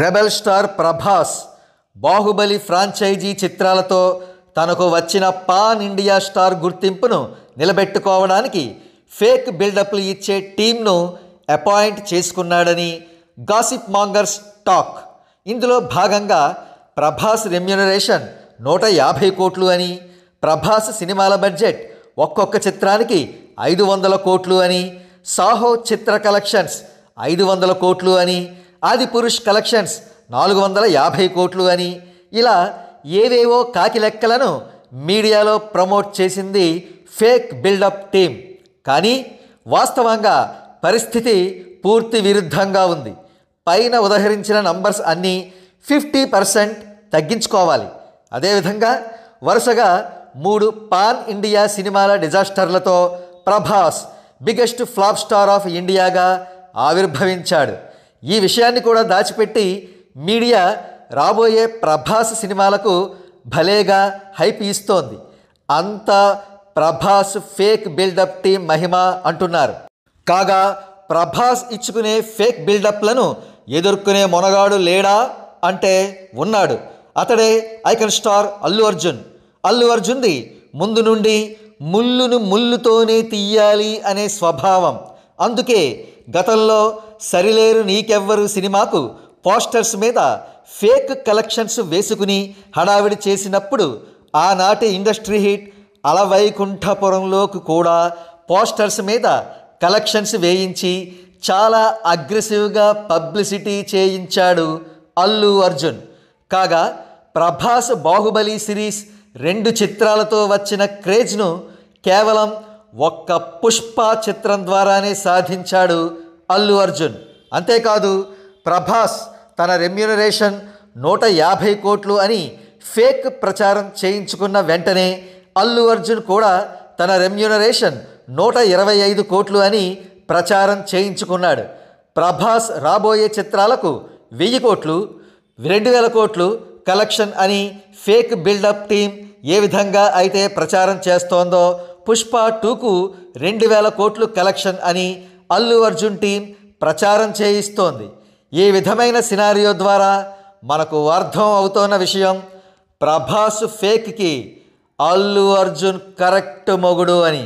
rebel star Prabhas Baahubali franchise చిత్రాలతో తనకు వచ్చిన పాన్ ఇండియా స్టార్ గుర్తింపును నిలబెట్టుకోవడానికి ఫేక్ బిల్డప్లు ఇచ్చే టీంను అపాయింట్ చేసుకున్నాడని గాసిప్ మాంగర్స్ టాక్ ఇందులో భాగంగా ప్రభాస్ రెమ్యునరేషన్ నూట యాభై కోట్లు అని ప్రభాస్ సినిమాల బడ్జెట్ ఒక్కొక్క చిత్రానికి ఐదు వందల కోట్లు అని సాహో చిత్ర కలెక్షన్స్ ఐదు వందల కోట్లు అని ఆది పురుష్ కలెక్షన్స్ నాలుగు వందల యాభై కోట్లు అని ఇలా ఏవేవో కాకి లెక్కలను మీడియాలో ప్రమోట్ చేసింది ఫేక్ బిల్డప్ టీం కానీ వాస్తవంగా పరిస్థితి పూర్తి విరుద్ధంగా ఉంది పైన ఉదహరించిన నంబర్స్ అన్నీ ఫిఫ్టీ పర్సెంట్ తగ్గించుకోవాలి అదేవిధంగా వరుసగా మూడు పాన్ ఇండియా సినిమాల డిజాస్టర్లతో Prabhas biggest flop star of ఇండియాగా ఆవిర్భవించాడు ఈ విషయాన్ని కూడా దాచిపెట్టి మీడియా రాబోయే ప్రభాస్ సినిమాలకు భలేగా హైప్ ఇస్తోంది అంత ప్రభాస్ ఫేక్ బిల్డప్ టీం మహిమ అంటున్నారు కాగా ప్రభాస్ ఇచ్చుకునే ఫేక్ బిల్డప్లను ఎదుర్కొనే మొనగాడు లేడా అంటే ఉన్నాడు అతడే ఐకన్ స్టార్ అల్లు అర్జున్ అల్లు అర్జున్ది ముందు నుండి ముళ్ళును ముళ్ళుతోనే తీయాలి అనే స్వభావం అందుకే గతంలో సరిలేరు నీకెవ్వరు సినిమాకు పోస్టర్స్ మీద ఫేక్ కలెక్షన్స్ వేసుకుని హడావిడి చేసినప్పుడు ఆనాటి ఇండస్ట్రీ హిట్ అలవైకుంఠపురంలోకి కూడా పోస్టర్స్ మీద కలెక్షన్స్ వేయించి చాలా అగ్రెసివ్గా పబ్లిసిటీ చేయించాడు అల్లు అర్జున్ కాగా ప్రభాస్ బాహుబలి సిరీస్ రెండు చిత్రాలతో వచ్చిన క్రేజ్ను కేవలం ఒక్క పుష్ప చిత్రం ద్వారానే సాధించాడు అల్లు అర్జున్ అంతేకాదు ప్రభాస్ తన రెమ్యునరేషన్ నూట యాభై కోట్లు అని ఫేక్ ప్రచారం చేయించుకున్న వెంటనే అల్లు అర్జున్ కూడా తన రెమ్యునరేషన్ నూట ఇరవై ఐదు కోట్లు అని ప్రచారం చేయించుకున్నాడు ప్రభాస్ రాబోయే చిత్రాలకు వెయ్యి కోట్లు రెండు వేల కోట్లు కలెక్షన్ అని ఫేక్ బిల్డప్ టీం ఏ విధంగా అయితే ప్రచారం చేస్తోందో పుష్ప టూకు రెండు వేల కోట్లు కలెక్షన్ అని అల్లు అర్జున్ టీం ప్రచారం చేయిస్తోంది ఈ విధమైన సినారియో ద్వారా మనకు అర్థం అవుతున్న విషయం ప్రభాస్ ఫేక్కి అల్లు అర్జున్ కరెక్ట్ మొగుడు అని